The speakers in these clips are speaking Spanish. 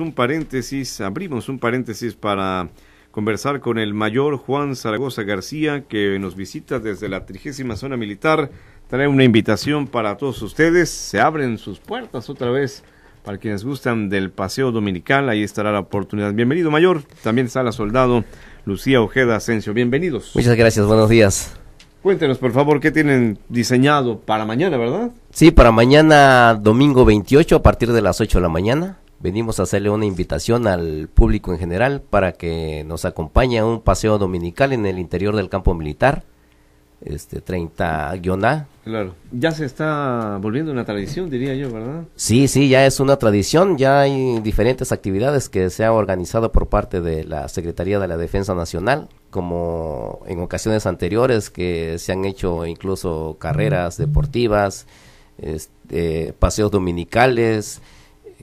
un paréntesis, abrimos un paréntesis para conversar con el mayor Juan Zaragoza García, que nos visita desde la trigésima zona militar. Trae una invitación para todos ustedes. Se abren sus puertas otra vez para quienes gustan del paseo dominical. Ahí estará la oportunidad. Bienvenido, mayor. También está la soldado Lucía Ojeda Asensio. Bienvenidos. Muchas gracias. Buenos días. Cuéntenos, por favor, qué tienen diseñado para mañana, ¿verdad? Sí, para mañana, domingo 28, a partir de las 8 de la mañana venimos a hacerle una invitación al público en general para que nos acompañe a un paseo dominical en el interior del campo militar, este 30-A. Claro, ya se está volviendo una tradición, diría yo, ¿verdad? Sí, sí, ya es una tradición, ya hay diferentes actividades que se han organizado por parte de la Secretaría de la Defensa Nacional, como en ocasiones anteriores que se han hecho incluso carreras deportivas, este, paseos dominicales,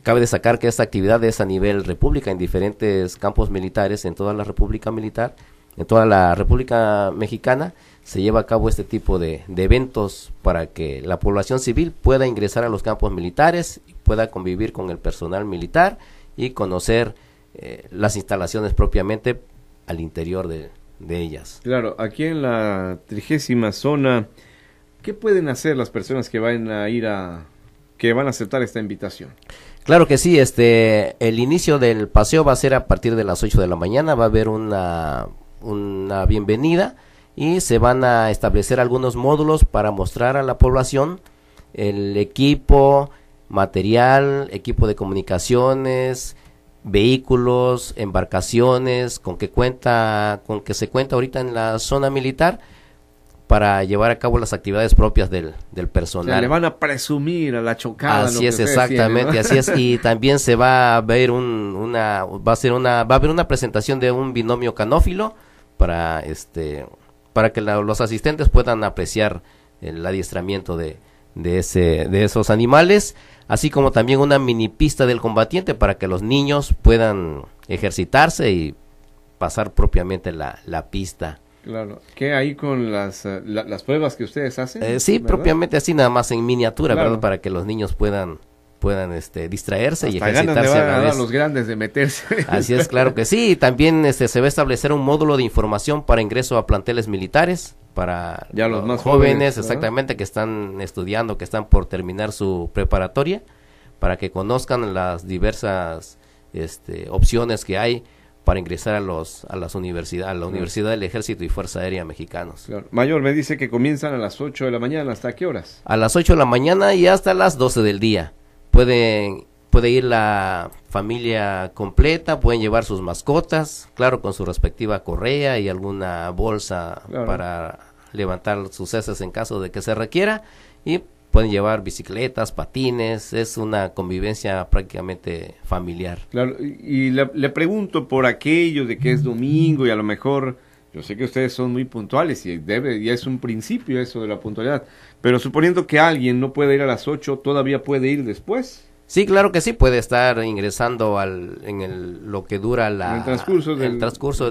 Cabe sacar que esta actividad es a nivel república, en diferentes campos militares, en toda la República Militar, en toda la República Mexicana, se lleva a cabo este tipo de, eventos para que la población civil pueda ingresar a los campos militares, y pueda convivir con el personal militar y conocer eh, las instalaciones propiamente al interior de ellas. Claro, aquí en la trigésima zona, ¿qué pueden hacer las personas que van a ir a, que van a aceptar esta invitación. Claro que sí, este, el inicio del paseo va a ser a partir de las 8 de la mañana, va a haber una, una bienvenida y se van a establecer algunos módulos para mostrar a la población el equipo, material, equipo de comunicaciones, vehículos, embarcaciones, con que cuenta, con que se cuenta ahorita en la zona militar para llevar a cabo las actividades propias del, personal. le van a presumir a la chocada. Así es, exactamente, así es. Y también se va a ver una, va a ser una, va a haber una presentación de un binomio canófilo para este, para que los asistentes puedan apreciar el adiestramiento de, de ese, de esos animales, así como también una mini pista del combatiente para que los niños puedan ejercitarse y pasar propiamente la, la pista Claro. ¿Qué hay con las, eh, las pruebas que ustedes hacen? Eh, sí, propiamente así, nada más en miniatura, Para que los niños puedan puedan este, distraerse y ejercitarse a, la vez. a los grandes de meterse. Así es, claro que sí. También este, se va a establecer un módulo de información para ingreso a planteles militares para los, más jóvenes, jóvenes exactamente, que están estudiando, que están por terminar su preparatoria, para que conozcan las diversas este, opciones que hay para ingresar a los a las universidades, a la Universidad del Ejército y Fuerza Aérea Mexicanos. Mayor me dice que comienzan a las 8 de la mañana, ¿hasta qué horas? A las 8 de la mañana y hasta las 12 del día. Pueden puede ir la familia completa, pueden llevar sus mascotas, claro, con su respectiva correa y alguna bolsa para levantar sus heces en caso de que se requiera y pueden llevar bicicletas, patines, es una convivencia prácticamente familiar. Claro, y le, pregunto por aquello de que es domingo y a lo mejor, yo sé que ustedes son muy puntuales y debe, y es un principio eso de la puntualidad, pero suponiendo que alguien no puede ir a las 8, todavía puede ir después. Sí, claro que sí, puede estar ingresando al, en el, lo que dura la, el transcurso,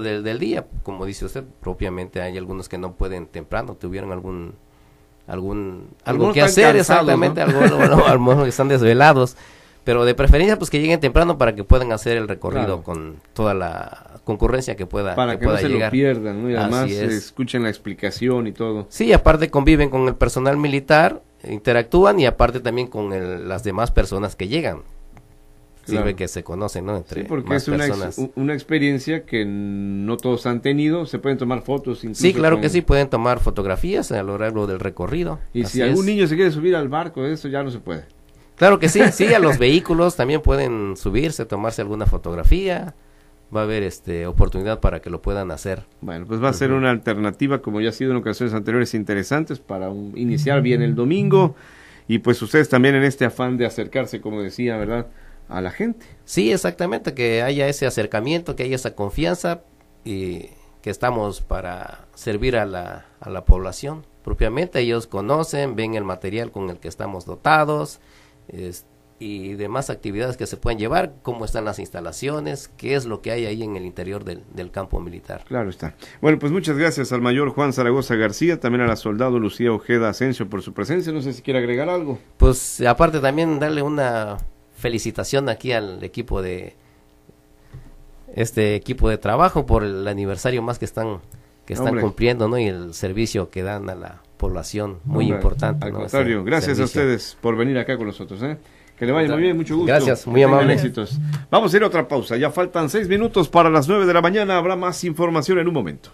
del, del día. Como dice usted, propiamente hay algunos que no pueden temprano, tuvieron algún algún algo que hacer exactamente ¿no? algunos están desvelados pero de preferencia pues que lleguen temprano para que puedan hacer el recorrido con toda la concurrencia que pueda para que, no se lo pierdan y además escuchen la explicación y todo sí aparte conviven con el personal militar interactúan y aparte también con las demás personas que llegan sirve que se conocen, ¿no? Entre sí, porque es una, experiencia que no todos han tenido, se pueden tomar fotos. sí, claro que sí, pueden tomar fotografías a lo largo del recorrido. Y si algún niño se quiere subir al barco, eso ya no se puede. Claro que sí, sí, a los vehículos también pueden subirse, tomarse alguna fotografía, va a haber este oportunidad para que lo puedan hacer. Bueno, pues va a ser una alternativa, como ya ha sido en ocasiones anteriores, interesantes para iniciar bien el domingo y pues ustedes también en este afán de acercarse, como decía, ¿verdad? a la gente. Sí, exactamente, que haya ese acercamiento, que haya esa confianza y que estamos para servir a la, población. Propiamente ellos conocen, ven el material con el que estamos dotados y demás actividades que se pueden llevar, cómo están las instalaciones, qué es lo que hay ahí en el interior del, campo militar. Claro está. Bueno, pues muchas gracias al mayor Juan Zaragoza García, también a la soldado Lucía Ojeda Asensio por su presencia. No sé si quiere agregar algo. Pues aparte también darle una felicitación aquí al equipo de este equipo de trabajo por el aniversario más que están que están cumpliendo, ¿no? Y el servicio que dan a la población, muy importante. Al gracias a ustedes por venir acá con nosotros, ¿eh? Que le vaya muy bien, mucho gusto. Gracias, muy amable. Vamos a ir a otra pausa. Ya faltan seis minutos para las nueve de la mañana. Habrá más información en un momento.